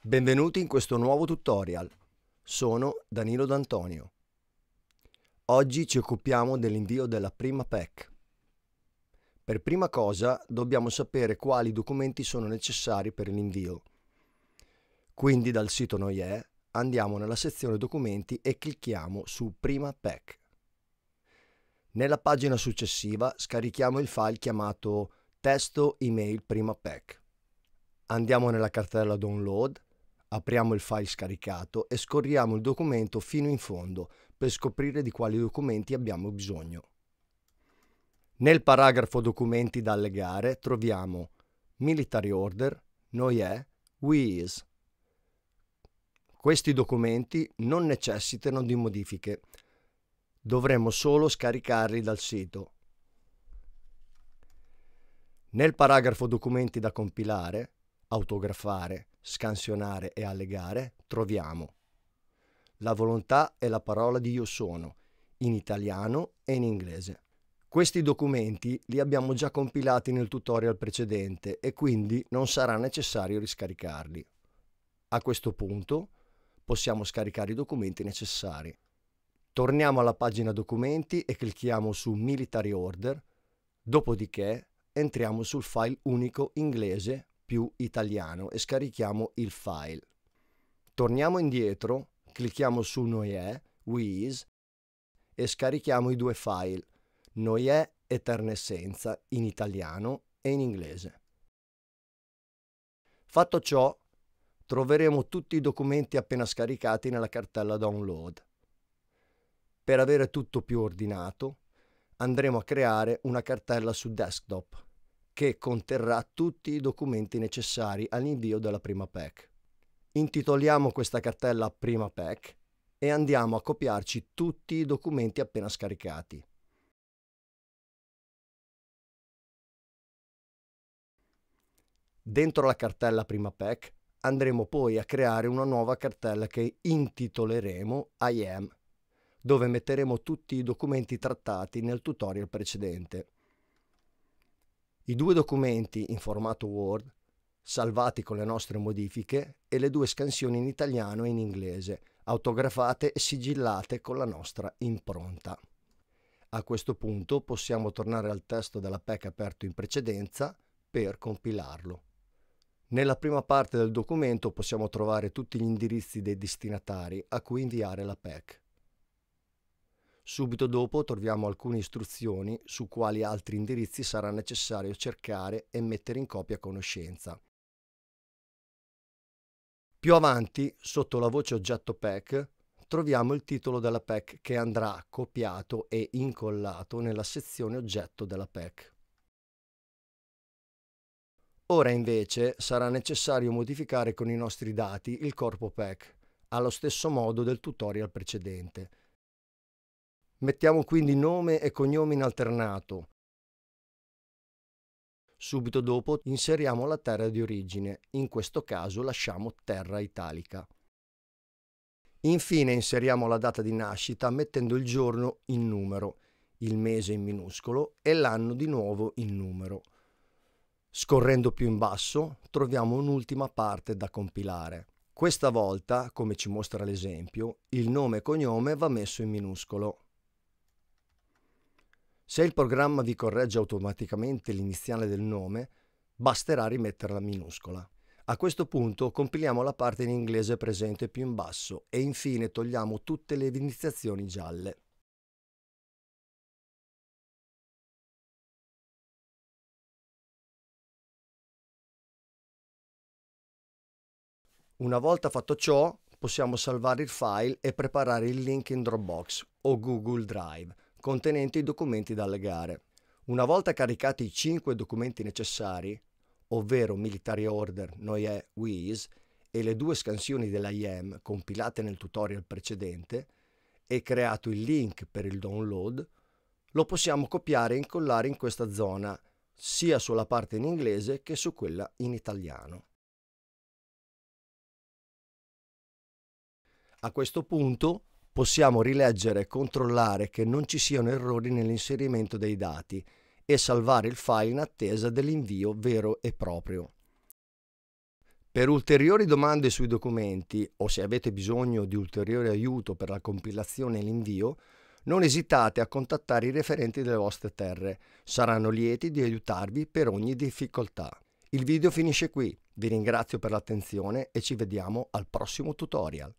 Benvenuti in questo nuovo tutorial. Sono Danilo D'Antonio. Oggi ci occupiamo dell'invio della prima PEC. Per prima cosa dobbiamo sapere quali documenti sono necessari per l'invio. Quindi dal sito Noie andiamo nella sezione documenti e clicchiamo su prima PEC. Nella pagina successiva scarichiamo il file chiamato testo email prima PEC. Andiamo nella cartella download Apriamo il file scaricato e scorriamo il documento fino in fondo per scoprire di quali documenti abbiamo bisogno. Nel paragrafo documenti da allegare troviamo Military Order, NOIE, WIS. Questi documenti non necessitano di modifiche. Dovremo solo scaricarli dal sito. Nel paragrafo documenti da compilare autografare, scansionare e allegare, troviamo la volontà è la parola di Io sono, in italiano e in inglese. Questi documenti li abbiamo già compilati nel tutorial precedente e quindi non sarà necessario riscaricarli. A questo punto possiamo scaricare i documenti necessari. Torniamo alla pagina documenti e clicchiamo su Military Order, dopodiché entriamo sul file unico inglese più italiano e scarichiamo il file. Torniamo indietro, clicchiamo su Noie, WIS e scarichiamo i due file, Noie Eternessenza in italiano e in inglese. Fatto ciò, troveremo tutti i documenti appena scaricati nella cartella download. Per avere tutto più ordinato, andremo a creare una cartella su desktop che conterrà tutti i documenti necessari all'invio della prima PEC. Intitoliamo questa cartella Prima PEC e andiamo a copiarci tutti i documenti appena scaricati. Dentro la cartella Prima PEC andremo poi a creare una nuova cartella che intitoleremo IAM, dove metteremo tutti i documenti trattati nel tutorial precedente i due documenti in formato Word, salvati con le nostre modifiche, e le due scansioni in italiano e in inglese, autografate e sigillate con la nostra impronta. A questo punto possiamo tornare al testo della PEC aperto in precedenza per compilarlo. Nella prima parte del documento possiamo trovare tutti gli indirizzi dei destinatari a cui inviare la PEC. Subito dopo troviamo alcune istruzioni su quali altri indirizzi sarà necessario cercare e mettere in copia conoscenza. Più avanti, sotto la voce oggetto PEC, troviamo il titolo della PEC che andrà copiato e incollato nella sezione oggetto della PEC. Ora invece sarà necessario modificare con i nostri dati il corpo PEC, allo stesso modo del tutorial precedente, Mettiamo quindi nome e cognome in alternato. Subito dopo inseriamo la terra di origine, in questo caso lasciamo terra italica. Infine inseriamo la data di nascita mettendo il giorno in numero, il mese in minuscolo e l'anno di nuovo in numero. Scorrendo più in basso troviamo un'ultima parte da compilare. Questa volta, come ci mostra l'esempio, il nome e cognome va messo in minuscolo, se il programma vi corregge automaticamente l'iniziale del nome, basterà rimetterla minuscola. A questo punto compiliamo la parte in inglese presente più in basso e infine togliamo tutte le iniziazioni gialle. Una volta fatto ciò, possiamo salvare il file e preparare il link in Dropbox o Google Drive contenente i documenti da allegare. Una volta caricati i cinque documenti necessari, ovvero Military Order Noie WIS e le due scansioni della IEM compilate nel tutorial precedente, e creato il link per il download, lo possiamo copiare e incollare in questa zona, sia sulla parte in inglese che su quella in italiano. A questo punto possiamo rileggere e controllare che non ci siano errori nell'inserimento dei dati e salvare il file in attesa dell'invio vero e proprio. Per ulteriori domande sui documenti o se avete bisogno di ulteriore aiuto per la compilazione e l'invio, non esitate a contattare i referenti delle vostre terre, saranno lieti di aiutarvi per ogni difficoltà. Il video finisce qui, vi ringrazio per l'attenzione e ci vediamo al prossimo tutorial.